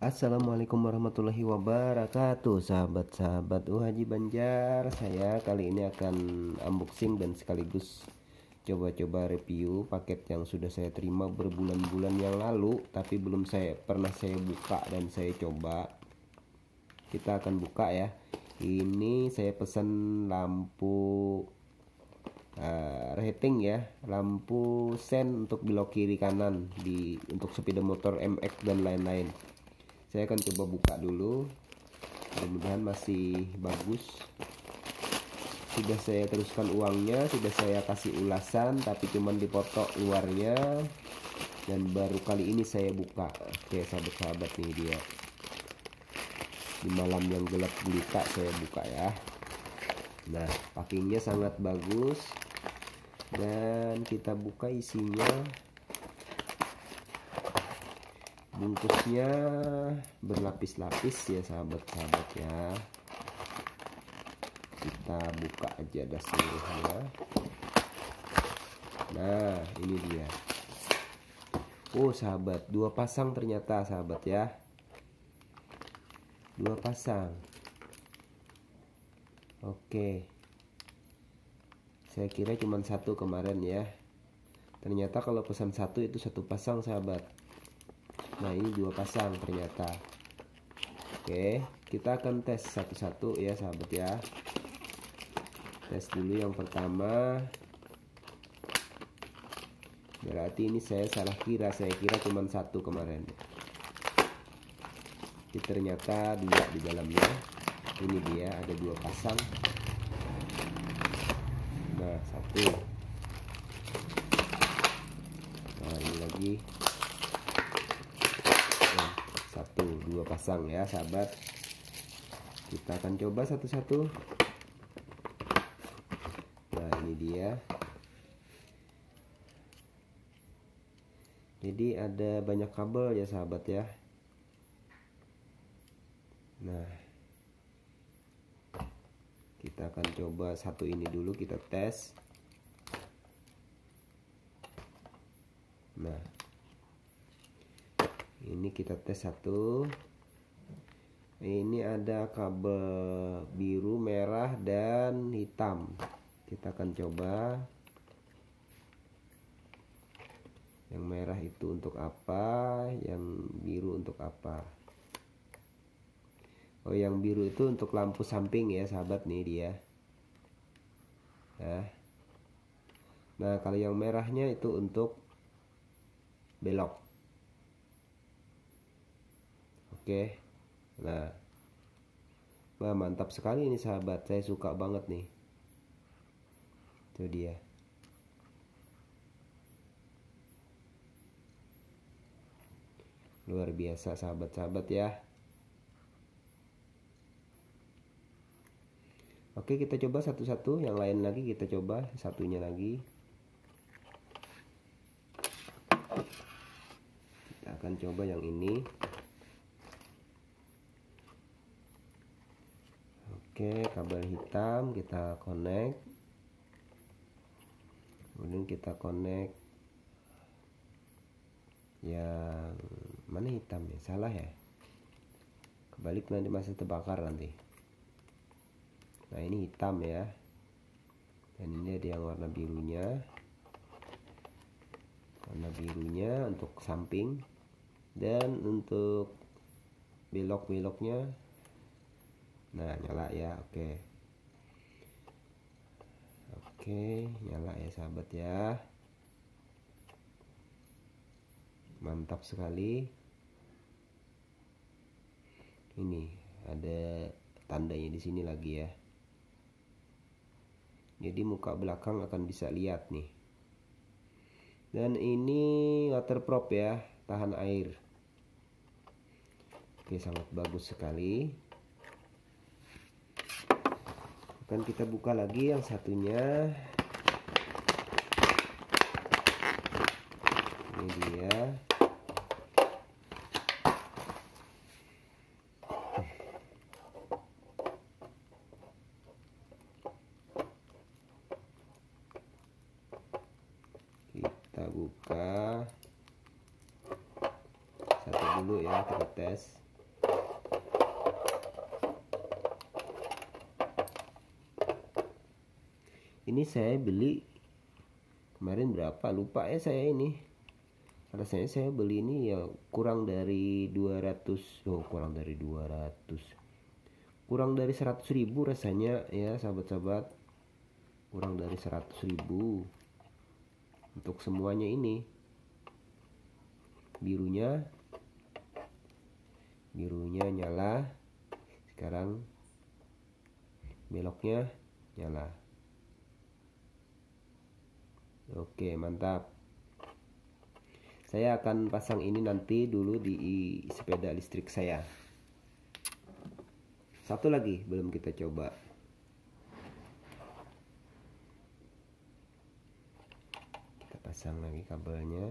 Assalamualaikum warahmatullahi wabarakatuh Sahabat-sahabat Uhaji Banjar Saya kali ini akan unboxing dan sekaligus coba-coba review paket yang sudah saya terima berbulan-bulan yang lalu Tapi belum saya pernah saya buka dan saya coba Kita akan buka ya Ini saya pesan lampu uh, rating ya lampu sen untuk belok kiri kanan di untuk sepeda motor MX dan lain-lain saya akan coba buka dulu mudah-mudahan masih bagus sudah saya teruskan uangnya sudah saya kasih ulasan tapi cuman dipotong luarnya dan baru kali ini saya buka oke sahabat-sahabat nih dia di malam yang gelap gulita saya buka ya nah packingnya sangat bagus dan kita buka isinya bungkusnya berlapis-lapis ya sahabat-sahabat ya kita buka aja dah seluruhnya nah ini dia oh sahabat dua pasang ternyata sahabat ya dua pasang oke saya kira cuma satu kemarin ya ternyata kalau pesan satu itu satu pasang sahabat nah ini dua pasang ternyata oke kita akan tes satu-satu ya sahabat ya tes dulu yang pertama berarti ini saya salah kira saya kira cuma satu kemarin tapi ternyata dua di dalamnya ini dia ada dua pasang nah satu nah ini lagi pasang ya sahabat kita akan coba satu-satu nah ini dia jadi ada banyak kabel ya sahabat ya nah kita akan coba satu ini dulu kita tes nah ini kita tes satu ini ada kabel biru merah dan hitam kita akan coba yang merah itu untuk apa yang biru untuk apa oh yang biru itu untuk lampu samping ya sahabat nih dia nah, nah kalau yang merahnya itu untuk belok oke okay. Nah, wah mantap sekali ini sahabat, saya suka banget nih. Itu dia. Luar biasa sahabat-sahabat ya. Oke kita coba satu-satu, yang lain lagi kita coba satunya lagi. Kita akan coba yang ini. Oke, kabel hitam kita connect. Kemudian kita connect yang mana hitam ya? Salah ya? Kebalik nanti masih terbakar nanti. Nah, ini hitam ya. Dan ini ada yang warna birunya. Warna birunya untuk samping dan untuk belok-beloknya nah nyala ya oke oke nyala ya sahabat ya mantap sekali ini ada tandanya di sini lagi ya jadi muka belakang akan bisa lihat nih dan ini waterproof ya tahan air oke sangat bagus sekali akan kita buka lagi yang satunya ini dia kita buka satu dulu ya kita tes ini saya beli kemarin berapa lupa ya saya ini rasanya saya beli ini ya kurang dari 200 oh kurang dari 200 kurang dari 100 ribu rasanya ya sahabat-sahabat kurang dari 100 ribu untuk semuanya ini birunya birunya nyala sekarang beloknya nyala Oke, mantap. Saya akan pasang ini nanti dulu di sepeda listrik saya. Satu lagi belum kita coba. Kita pasang lagi kabelnya.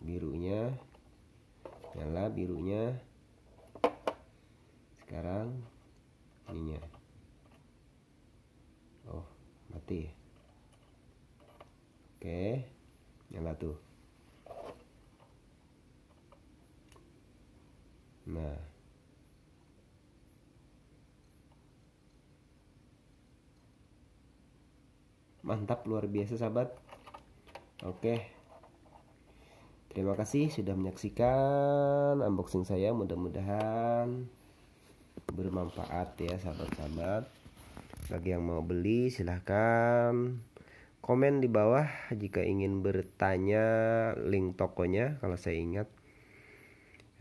Birunya nyala birunya mati. oke nyala tuh nah mantap luar biasa sahabat oke Terima kasih sudah menyaksikan unboxing saya. Mudah-mudahan bermanfaat ya sahabat-sahabat. Bagi yang mau beli silahkan komen di bawah jika ingin bertanya link tokonya kalau saya ingat.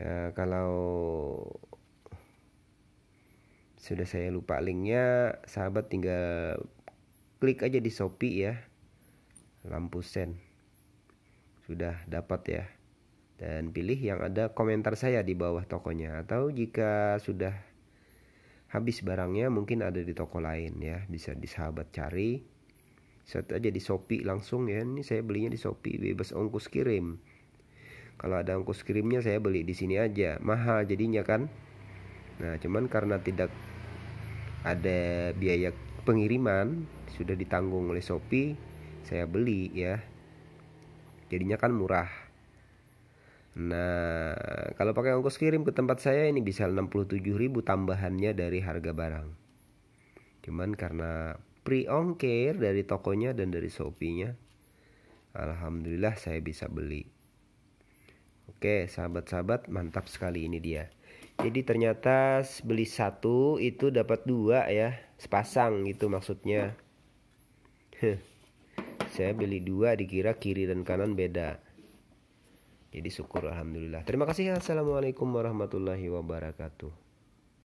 E, kalau sudah saya lupa linknya, sahabat tinggal klik aja di Shopee ya. Lampu sen. Sudah dapat ya. Dan pilih yang ada komentar saya di bawah tokonya atau jika sudah habis barangnya mungkin ada di toko lain ya bisa di sahabat cari set aja di Shopee langsung ya ini saya belinya di Shopee bebas ongkos kirim kalau ada ongkos kirimnya saya beli di sini aja mahal jadinya kan nah cuman karena tidak ada biaya pengiriman sudah ditanggung oleh Shopee saya beli ya jadinya kan murah Nah, kalau pakai ongkos kirim ke tempat saya ini bisa 67.000 tambahannya dari harga barang. Cuman karena pre-ongkir dari tokonya dan dari Shopee-nya, alhamdulillah saya bisa beli. Oke, sahabat-sahabat, mantap sekali ini dia. Jadi ternyata beli satu itu dapat dua ya, sepasang gitu maksudnya. Heh. Saya beli dua dikira kiri dan kanan beda jadi syukur alhamdulillah. Terima kasih. Assalamualaikum warahmatullahi wabarakatuh.